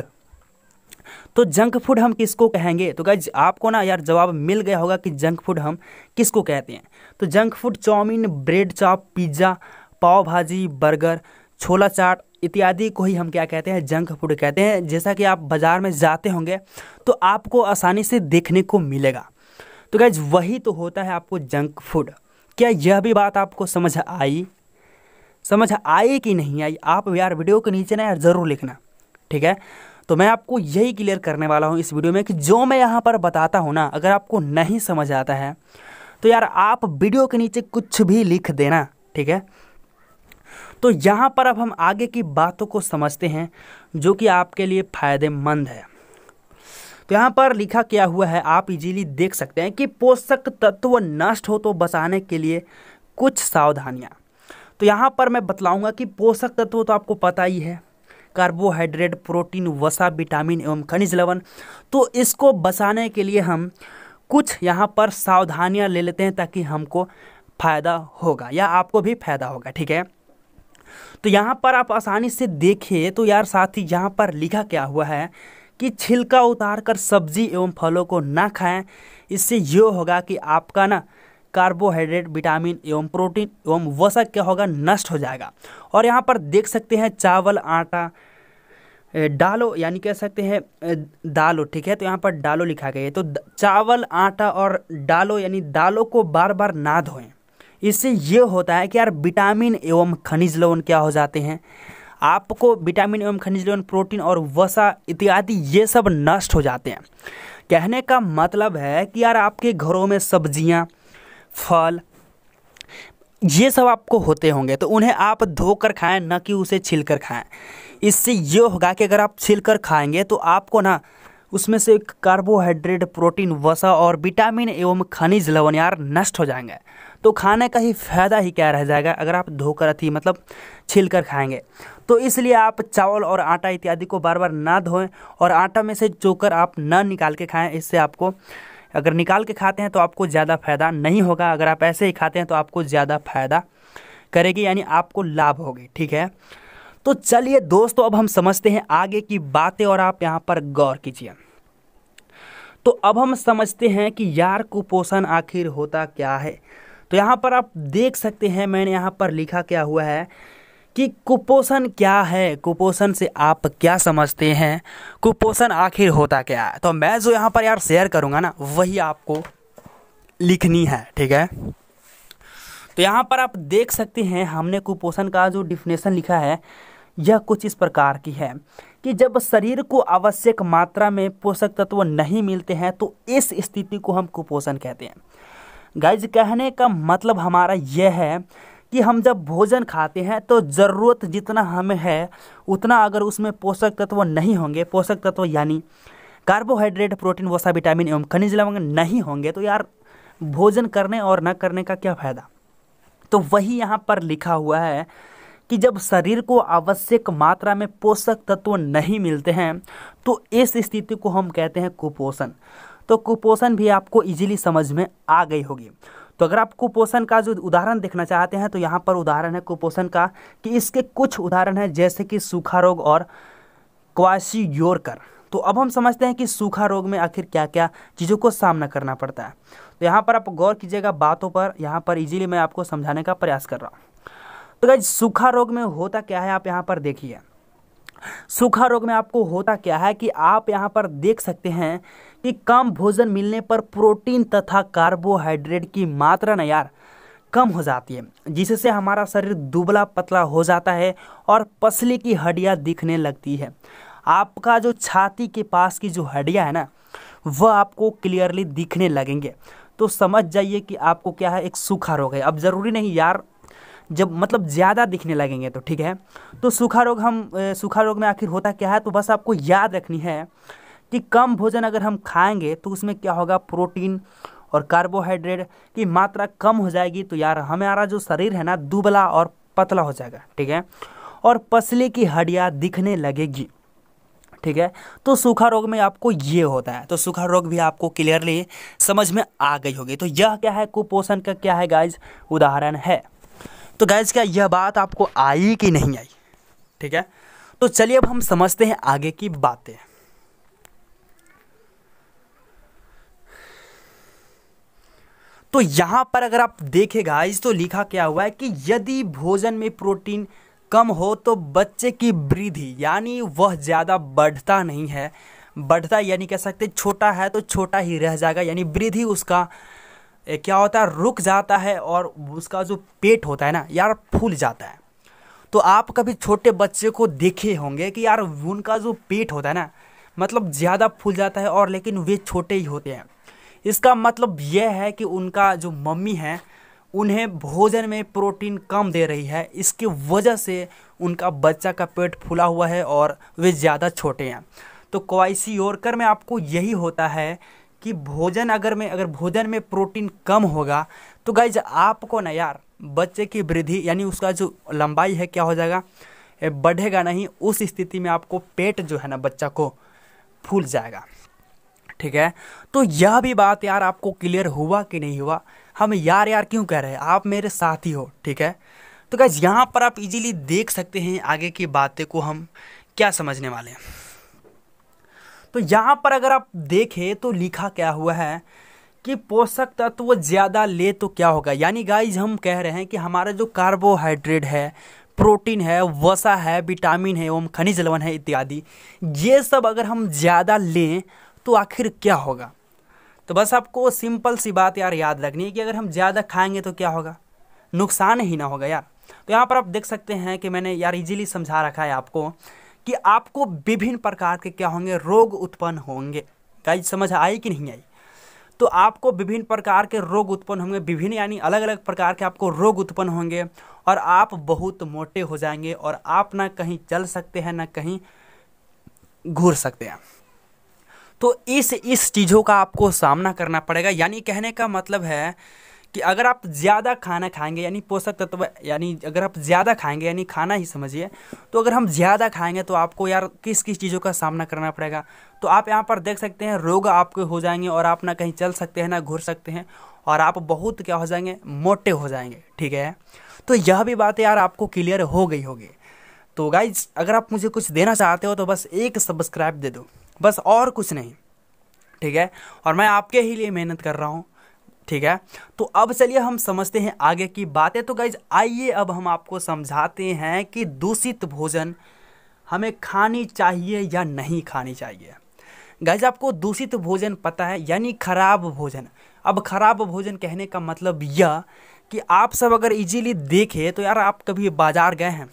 तो जंक फूड हम किसको कहेंगे तो गाइज आपको ना यार जवाब मिल गया होगा कि जंक फूड हम किसको कहते हैं तो junk food chowmein bread chop pizza pav bhaji burger छोला चाट इत्यादि को ही हम क्या कहते हैं जंक फूड कहते हैं जैसा कि आप बाज़ार में जाते होंगे तो आपको आसानी से देखने को मिलेगा तो गैज वही तो होता है आपको जंक फूड क्या यह भी बात आपको समझ आई समझ आई कि नहीं आई आप यार वीडियो के नीचे ना यार ज़रूर लिखना ठीक है तो मैं आपको यही क्लियर करने वाला हूँ इस वीडियो में कि जो मैं यहाँ पर बताता हूँ ना अगर आपको नहीं समझ आता है तो यार आप वीडियो के नीचे कुछ भी लिख देना ठीक है तो यहाँ पर अब हम आगे की बातों को समझते हैं जो कि आपके लिए फ़ायदेमंद है तो यहाँ पर लिखा क्या हुआ है आप इजीली देख सकते हैं कि पोषक तत्व नष्ट हो तो बचाने के लिए कुछ सावधानियाँ तो यहाँ पर मैं बतलाऊँगा कि पोषक तत्व तो आपको पता ही है कार्बोहाइड्रेट प्रोटीन वसा विटामिन एवं खनिज लवण तो इसको बचाने के लिए हम कुछ यहाँ पर सावधानियाँ ले लेते हैं ताकि हमको फ़ायदा होगा या आपको भी फ़ायदा होगा ठीक है तो यहाँ पर आप आसानी से देखें तो यार साथ ही यहाँ पर लिखा क्या हुआ है कि छिलका उतार कर सब्जी एवं फलों को ना खाएं इससे यह होगा कि आपका ना कार्बोहाइड्रेट विटामिन एवं प्रोटीन एवं वसा क्या होगा नष्ट हो जाएगा और यहाँ पर देख सकते हैं चावल आटा डालो यानी कह सकते हैं दालो ठीक है तो यहाँ पर डालो लिखा गया है तो चावल आटा और डालो यानी दालों को बार बार ना धोएं इससे ये होता है कि यार विटामिन एवं खनिज लवण क्या हो जाते हैं आपको विटामिन एवं खनिज लवण प्रोटीन और वसा इत्यादि ये सब नष्ट हो जाते हैं कहने का मतलब है कि यार आपके घरों में सब्जियाँ फल ये सब आपको होते होंगे तो उन्हें आप धोकर खाएं ना कि उसे छिल कर खाएं इससे ये होगा कि अगर आप छिलकर खाएंगे तो आपको ना उसमें से कार्बोहाइड्रेट प्रोटीन वसा और विटामिन एवं खनिज लवण यार नष्ट हो जाएंगे तो खाने का ही फ़ायदा ही क्या रह जाएगा अगर आप धोकर अथी मतलब छिल कर खाएंगे तो इसलिए आप चावल और आटा इत्यादि को बार बार ना धोएं और आटा में से चोकर आप ना निकाल के खाएं इससे आपको अगर निकाल के खाते हैं तो आपको ज़्यादा फायदा नहीं होगा अगर आप ऐसे ही खाते हैं तो आपको ज़्यादा फायदा करेगी यानी आपको लाभ होगी ठीक है तो चलिए दोस्तों अब हम समझते हैं आगे की बातें और आप यहाँ पर गौर कीजिए तो अब हम समझते हैं कि यार कुपोषण आखिर होता क्या है तो यहाँ पर आप देख सकते हैं मैंने यहाँ पर लिखा क्या हुआ है कि कुपोषण क्या है कुपोषण से आप क्या समझते हैं कुपोषण आखिर होता क्या है तो मैं जो यहाँ पर यार शेयर करूँगा ना वही आपको लिखनी है ठीक है तो यहाँ पर आप देख सकते हैं हमने कुपोषण का जो डिफिनेशन लिखा है यह कुछ इस प्रकार की है कि जब शरीर को आवश्यक मात्रा में पोषक तत्व नहीं मिलते हैं तो इस स्थिति को हम कुपोषण कहते हैं गाइज कहने का मतलब हमारा यह है कि हम जब भोजन खाते हैं तो ज़रूरत जितना हमें है उतना अगर उसमें पोषक तत्व नहीं होंगे पोषक तत्व यानी कार्बोहाइड्रेट प्रोटीन वसा विटामिन एवं खनिज लवंग नहीं होंगे तो यार भोजन करने और न करने का क्या फ़ायदा तो वही यहाँ पर लिखा हुआ है कि जब शरीर को आवश्यक मात्रा में पोषक तत्व नहीं मिलते हैं तो इस स्थिति को हम कहते हैं कुपोषण तो कुपोषण भी आपको इजीली समझ में आ गई होगी तो अगर आप कुपोषण का जो उदाहरण देखना चाहते हैं तो यहाँ पर उदाहरण है कुपोषण का कि इसके कुछ उदाहरण हैं जैसे कि सूखा रोग और क्वासी योरकर तो अब हम समझते हैं कि सूखा रोग में आखिर क्या क्या चीज़ों को सामना करना पड़ता है तो यहाँ पर आप गौर कीजिएगा बातों पर यहाँ पर इजीली मैं आपको समझाने का प्रयास कर रहा हूँ तो भाई सूखा रोग में होता क्या है आप यहाँ पर देखिए सूखा रोग में आपको होता क्या है कि आप यहाँ पर देख सकते हैं कि कम भोजन मिलने पर प्रोटीन तथा कार्बोहाइड्रेट की मात्रा न यार कम हो जाती है जिससे हमारा शरीर दुबला पतला हो जाता है और पसली की हड्डियाँ दिखने लगती है आपका जो छाती के पास की जो हड्डियाँ है ना वह आपको क्लियरली दिखने लगेंगे तो समझ जाइए कि आपको क्या है एक सूखा रोग है अब ज़रूरी नहीं यार जब मतलब ज़्यादा दिखने लगेंगे तो ठीक है तो सूखा रोग हम सूखा रोग में आखिर होता क्या है तो बस आपको याद रखनी है कि कम भोजन अगर हम खाएंगे तो उसमें क्या होगा प्रोटीन और कार्बोहाइड्रेट की मात्रा कम हो जाएगी तो यार हमारा जो शरीर है ना दुबला और पतला हो जाएगा ठीक है और पसले की हड्डियाँ दिखने लगेगी ठीक है तो सूखा रोग में आपको ये होता है तो सूखा रोग भी आपको क्लियरली समझ में आ गई होगी तो यह क्या है कुपोषण का क्या है गाइज उदाहरण है तो गाइज क्या यह बात आपको आई कि नहीं आई ठीक है तो चलिए अब हम समझते हैं आगे की बातें तो यहाँ पर अगर आप देखेगा इस तो लिखा क्या हुआ है कि यदि भोजन में प्रोटीन कम हो तो बच्चे की वृद्धि यानी वह ज़्यादा बढ़ता नहीं है बढ़ता यानी कह सकते छोटा है तो छोटा ही रह जाएगा यानी वृद्धि उसका क्या होता है रुक जाता है और उसका जो पेट होता है ना यार फूल जाता है तो आप कभी छोटे बच्चे को देखे होंगे कि यार उनका जो पेट होता है ना मतलब ज़्यादा फूल जाता है और लेकिन वे छोटे ही होते हैं इसका मतलब यह है कि उनका जो मम्मी है उन्हें भोजन में प्रोटीन कम दे रही है इसकी वजह से उनका बच्चा का पेट फूला हुआ है और वे ज़्यादा छोटे हैं तो क्वाइसी योरकर में आपको यही होता है कि भोजन अगर में अगर भोजन में प्रोटीन कम होगा तो गाइज आपको ना यार बच्चे की वृद्धि यानी उसका जो लंबाई है क्या हो जाएगा बढ़ेगा नहीं उस स्थिति में आपको पेट जो है ना बच्चा को फूल जाएगा ठीक है तो यह भी बात यार आपको क्लियर हुआ कि नहीं हुआ हम यार यार क्यों कह रहे हैं आप मेरे साथ ही हो ठीक है तो गैस यहाँ पर आप इजीली देख सकते हैं आगे की बातें को हम क्या समझने वाले हैं तो यहाँ पर अगर आप देखें तो लिखा क्या हुआ है कि पोषक तत्व ज़्यादा ले तो क्या होगा यानी गाइज हम कह रहे हैं कि हमारा जो कार्बोहाइड्रेट है प्रोटीन है वसा है विटामिन है एवं खनिज लवण है इत्यादि ये सब अगर हम ज़्यादा लें तो आखिर क्या होगा तो बस आपको सिंपल सी बात यार याद रखनी है कि अगर हम ज़्यादा खाएंगे तो क्या होगा नुकसान ही ना होगा यार तो यहाँ पर आप देख सकते हैं कि मैंने यार इजीली समझा रखा है आपको कि आपको विभिन्न प्रकार के क्या होंगे रोग उत्पन्न होंगे गाइज समझ आई कि नहीं आई तो आपको विभिन्न प्रकार के रोग उत्पन्न होंगे विभिन्न यानी अलग अलग प्रकार के आपको रोग उत्पन्न होंगे और आप बहुत मोटे हो जाएंगे और आप ना कहीं चल सकते हैं ना कहीं घूर सकते हैं तो इस इस चीज़ों का आपको सामना करना पड़ेगा यानी कहने का मतलब है कि अगर आप ज़्यादा खाना खाएंगे यानी पोषक तत्व यानी अगर आप ज़्यादा खाएंगे यानी खाना ही समझिए तो अगर हम ज़्यादा खाएंगे तो आपको यार किस किस चीज़ों का सामना करना पड़ेगा तो आप यहाँ पर देख सकते हैं रोग आपके हो जाएंगे और आप ना कहीं चल सकते हैं ना घूर सकते हैं और आप बहुत क्या हो जाएंगे मोटे हो जाएंगे ठीक है तो यह भी बात यार आपको क्लियर हो गई होगी तो गाइज अगर आप मुझे कुछ देना चाहते हो तो बस एक सब्सक्राइब दे दो बस और कुछ नहीं ठीक है और मैं आपके ही लिए मेहनत कर रहा हूँ ठीक है तो अब चलिए हम समझते हैं आगे की बातें तो गाइज आइए अब हम आपको समझाते हैं कि दूषित भोजन हमें खानी चाहिए या नहीं खानी चाहिए गाइज आपको दूषित भोजन पता है यानी खराब भोजन अब खराब भोजन कहने का मतलब यह कि आप सब अगर इजीली देखें तो यार आप कभी बाज़ार गए हैं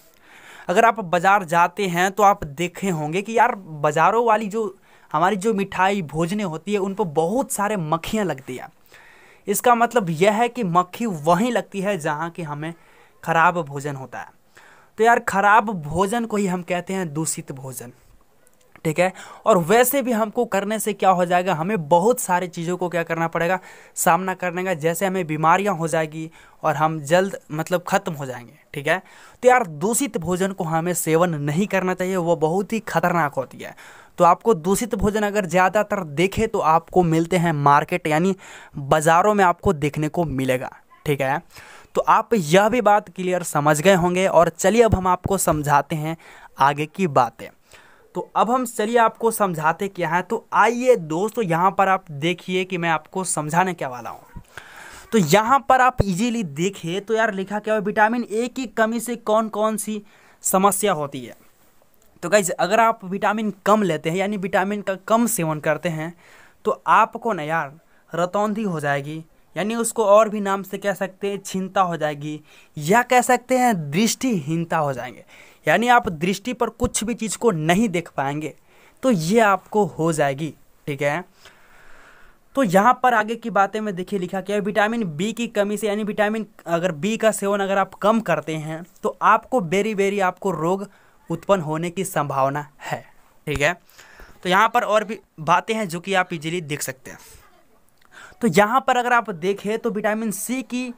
अगर आप बाज़ार जाते हैं तो आप देखे होंगे कि यार बाज़ारों वाली जो हमारी जो मिठाई भोजने होती है उन पर बहुत सारे मक्खियाँ लगती हैं इसका मतलब यह है कि मक्खी वहीं लगती है जहाँ कि हमें खराब भोजन होता है तो यार खराब भोजन को ही हम कहते हैं दूषित भोजन ठीक है और वैसे भी हमको करने से क्या हो जाएगा हमें बहुत सारी चीज़ों को क्या करना पड़ेगा सामना करने का जैसे हमें बीमारियां हो जाएगी और हम जल्द मतलब ख़त्म हो जाएंगे ठीक है तो यार दूषित भोजन को हमें सेवन नहीं करना चाहिए वो बहुत ही खतरनाक होती है तो आपको दूषित भोजन अगर ज़्यादातर देखे तो आपको मिलते हैं मार्केट यानी बाज़ारों में आपको देखने को मिलेगा ठीक है तो आप यह भी बात क्लियर समझ गए होंगे और चलिए अब हम आपको समझाते हैं आगे की बातें तो अब हम चलिए आपको समझाते क्या हैं तो आइए दोस्तों यहाँ पर आप देखिए कि मैं आपको समझाने क्या वाला हूँ तो यहाँ पर आप इजीली देखिए तो यार लिखा क्या है विटामिन ए की कमी से कौन कौन सी समस्या होती है तो गाइज अगर आप विटामिन कम लेते हैं यानी विटामिन का कम सेवन करते हैं तो आपको ना यार रतौंधी हो जाएगी यानी उसको और भी नाम से कह सकते हैं छिंता हो जाएगी या कह सकते हैं दृष्टिहीनता हो जाएंगे यानी आप दृष्टि पर कुछ भी चीज़ को नहीं देख पाएंगे तो ये आपको हो जाएगी ठीक है तो यहाँ पर आगे की बातें में देखिए लिखा क्या है विटामिन बी की कमी से यानी विटामिन अगर बी का सेवन अगर आप कम करते हैं तो आपको बेरी बेरी आपको रोग उत्पन्न होने की संभावना है ठीक है तो यहाँ पर और भी बातें हैं जो कि आप इजीली देख सकते हैं तो यहाँ पर अगर आप देखें तो विटामिन सी की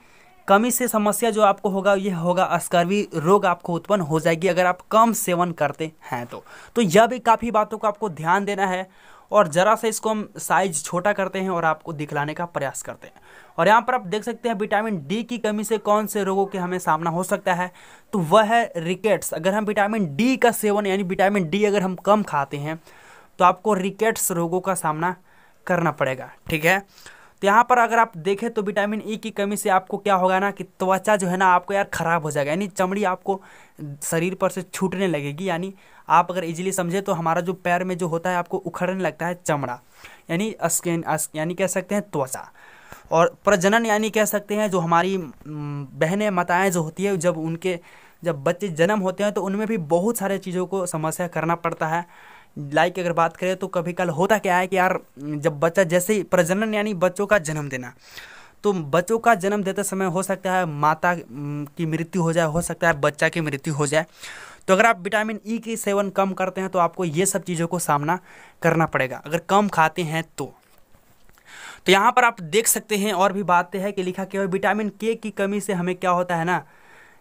कमी से समस्या जो आपको होगा यह होगा अस्कर्वी रोग आपको उत्पन्न हो जाएगी अगर आप कम सेवन करते हैं तो, तो यह भी काफ़ी बातों को आपको ध्यान देना है और ज़रा से इसको हम साइज छोटा करते हैं और आपको दिखलाने का प्रयास करते हैं और यहाँ पर आप देख सकते हैं विटामिन डी की कमी से कौन से रोगों के हमें सामना हो सकता है तो वह है रिकेट्स अगर हम विटामिन डी का सेवन यानी विटामिन डी अगर हम कम खाते हैं तो आपको रिकेट्स रोगों का सामना करना पड़ेगा ठीक है तो यहाँ पर अगर आप देखें तो विटामिन ई e की कमी से आपको क्या होगा ना कि त्वचा जो है ना आपको यार ख़राब हो जाएगा यानी चमड़ी आपको शरीर पर से छूटने लगेगी यानी आप अगर इजीली समझे तो हमारा जो पैर में जो होता है आपको उखड़ने लगता है चमड़ा यानी स्किन यानी कह सकते हैं त्वचा और प्रजनन यानी कह सकते हैं जो हमारी बहनें माताएँ जो होती है जब उनके जब बच्चे जन्म होते हैं तो उनमें भी बहुत सारे चीज़ों को समस्या करना पड़ता है लाइक अगर बात करें तो कभी कल होता क्या है कि यार जब बच्चा जैसे ही प्रजनन यानी बच्चों का जन्म देना तो बच्चों का जन्म देते समय हो सकता है माता की मृत्यु हो जाए हो सकता है बच्चा की मृत्यु हो जाए तो अगर आप विटामिन ई e की सेवन कम करते हैं तो आपको ये सब चीज़ों को सामना करना पड़ेगा अगर कम खाते हैं तो तो यहाँ पर आप देख सकते हैं और भी बातें हैं कि लिखा क्या है विटामिन के की कमी से हमें क्या होता है ना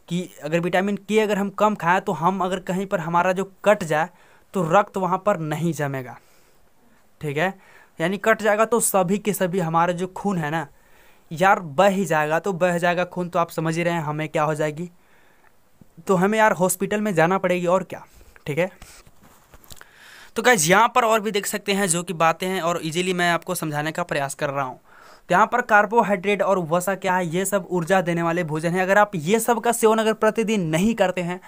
कि अगर विटामिन के अगर हम कम खाएं तो हम अगर कहीं पर हमारा जो कट जाए तो रक्त वहाँ पर नहीं जमेगा ठीक है यानी कट जाएगा तो सभी के सभी हमारे जो खून है ना यार बह ही जाएगा तो बह जाएगा खून तो आप समझ ही रहे हैं हमें क्या हो जाएगी तो हमें यार हॉस्पिटल में जाना पड़ेगी और क्या ठीक है तो क्या यहाँ पर और भी देख सकते हैं जो कि बातें हैं और इजीली मैं आपको समझाने का प्रयास कर रहा हूँ तो यहाँ पर कार्बोहाइड्रेट और वसा क्या है ये सब ऊर्जा देने वाले भोजन है अगर आप ये सब का सेवन अगर प्रतिदिन नहीं करते हैं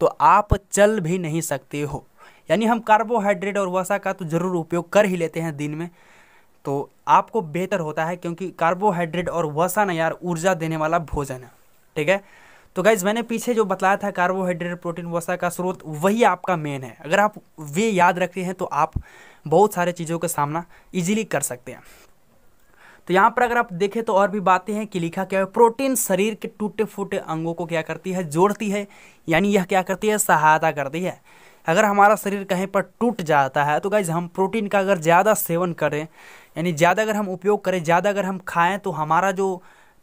तो आप चल भी नहीं सकते हो यानी हम कार्बोहाइड्रेट और वसा का तो ज़रूर उपयोग कर ही लेते हैं दिन में तो आपको बेहतर होता है क्योंकि कार्बोहाइड्रेट और वसा ना यार ऊर्जा देने वाला भोजन है ठीक है तो गाइज मैंने पीछे जो बताया था कार्बोहाइड्रेट प्रोटीन वसा का स्रोत वही आपका मेन है अगर आप वे याद रखते हैं तो आप बहुत सारे चीज़ों का सामना इजीली कर सकते हैं तो यहाँ पर अगर आप देखें तो और भी बातें हैं कि लिखा क्या है प्रोटीन शरीर के टूटे फूटे अंगों को क्या करती है जोड़ती है यानी यह क्या करती है सहायता करती है अगर हमारा शरीर कहीं पर टूट जाता है तो गाइज़ हम प्रोटीन का अगर ज़्यादा सेवन करें यानी ज़्यादा अगर हम उपयोग करें ज़्यादा अगर हम खाएँ तो हमारा जो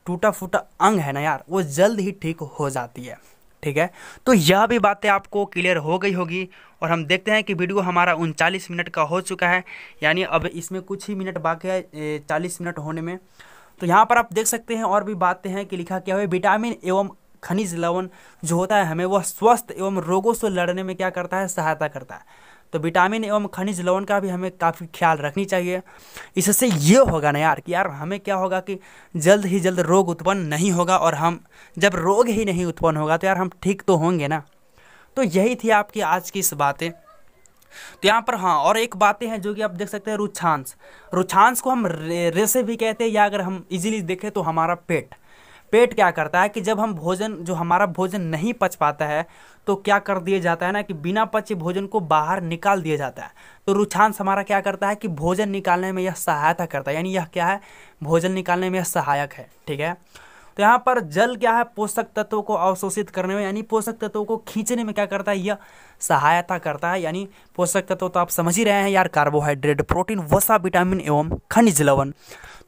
टूटा फूटा अंग है ना यार वो जल्द ही ठीक हो जाती है ठीक है तो यह भी बातें आपको क्लियर हो गई होगी और हम देखते हैं कि वीडियो हमारा उनचालीस मिनट का हो चुका है यानी अब इसमें कुछ ही मिनट बाकी है चालीस मिनट होने में तो यहाँ पर आप देख सकते हैं और भी बातें हैं कि लिखा क्या हुआ विटामिन एवं खनिज लवण जो होता है हमें वह स्वस्थ एवं रोगों से लड़ने में क्या करता है सहायता करता है तो विटामिन एवं खनिज लवण का भी हमें काफ़ी ख्याल रखनी चाहिए इससे ये होगा ना यार कि यार हमें क्या होगा कि जल्द ही जल्द रोग उत्पन्न नहीं होगा और हम जब रोग ही नहीं उत्पन्न होगा तो यार हम ठीक तो होंगे ना तो यही थी आपकी आज की इस बातें तो यहाँ पर हाँ और एक बातें हैं जो कि आप देख सकते हैं रुछांस रुछांस को हम रे, रेसे भी कहते हैं या अगर हम इजीली देखें तो हमारा पेट पेट क्या करता है कि जब हम भोजन जो हमारा भोजन नहीं पच पाता है तो क्या कर दिया जाता है ना कि बिना पचे भोजन को बाहर निकाल दिया जाता है तो रुझांश हमारा क्या करता है कि भोजन निकालने में यह सहायता करता है यानी यह क्या है भोजन निकालने में यह सहायक है ठीक है तो यहाँ पर जल क्या है पोषक तत्वों को अवशोषित करने में यानी पोषक तत्वों को खींचने में क्या करता है यह सहायता करता है यानी पोषक तत्व तो आप समझ ही रहे हैं यार कार्बोहाइड्रेट प्रोटीन वसा विटामिन एवं खनिज लवण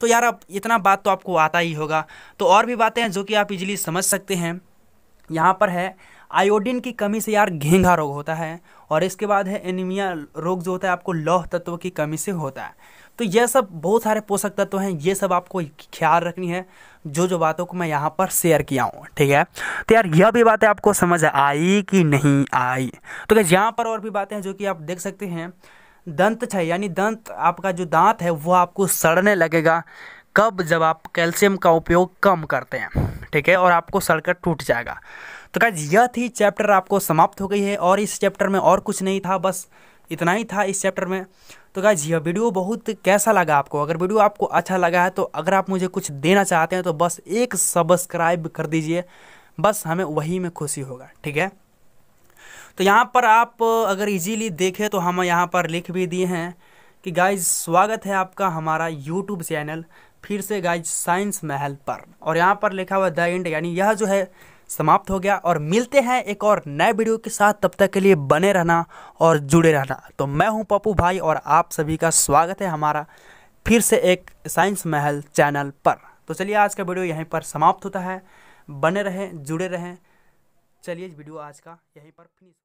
तो यार अब इतना बात तो आपको आता ही होगा तो और भी बातें हैं जो कि आप इजीली समझ सकते हैं यहाँ पर है आयोडीन की कमी से यार घेंघा रोग होता है और इसके बाद है एनीमिया रोग जो होता है आपको लौह तत्व की कमी से होता है तो यह सब बहुत सारे पोषक तत्व हैं ये सब आपको ख्याल रखनी है जो जो बातों को मैं यहाँ पर शेयर किया हूँ ठीक है तो यार यह भी बातें आपको समझ आई कि नहीं आई तो क्या यहाँ पर और भी बातें हैं जो कि आप देख सकते हैं दंत छय यानी दंत आपका जो दांत है वह आपको सड़ने लगेगा कब जब आप कैल्शियम का उपयोग कम करते हैं ठीक है और आपको सड़कर टूट जाएगा तो गाइज यह थी चैप्टर आपको समाप्त हो गई है और इस चैप्टर में और कुछ नहीं था बस इतना ही था इस चैप्टर में तो क्या यह वीडियो बहुत कैसा लगा आपको अगर वीडियो आपको अच्छा लगा है तो अगर आप मुझे कुछ देना चाहते हैं तो बस एक सब्सक्राइब कर दीजिए बस हमें वही में खुशी होगा ठीक है तो यहाँ पर आप अगर इजीली देखें तो हम यहाँ पर लिख भी दिए हैं कि गाइज स्वागत है आपका हमारा यूट्यूब चैनल फिर से गाइज साइंस महल पर और यहाँ पर लिखा हुआ द एंड यानी यह जो है समाप्त हो गया और मिलते हैं एक और नए वीडियो के साथ तब तक के लिए बने रहना और जुड़े रहना तो मैं हूं पप्पू भाई और आप सभी का स्वागत है हमारा फिर से एक साइंस महल चैनल पर तो चलिए आज का वीडियो यहीं पर समाप्त होता है बने रहें जुड़े रहें चलिए वीडियो आज का यहीं पर फिनिश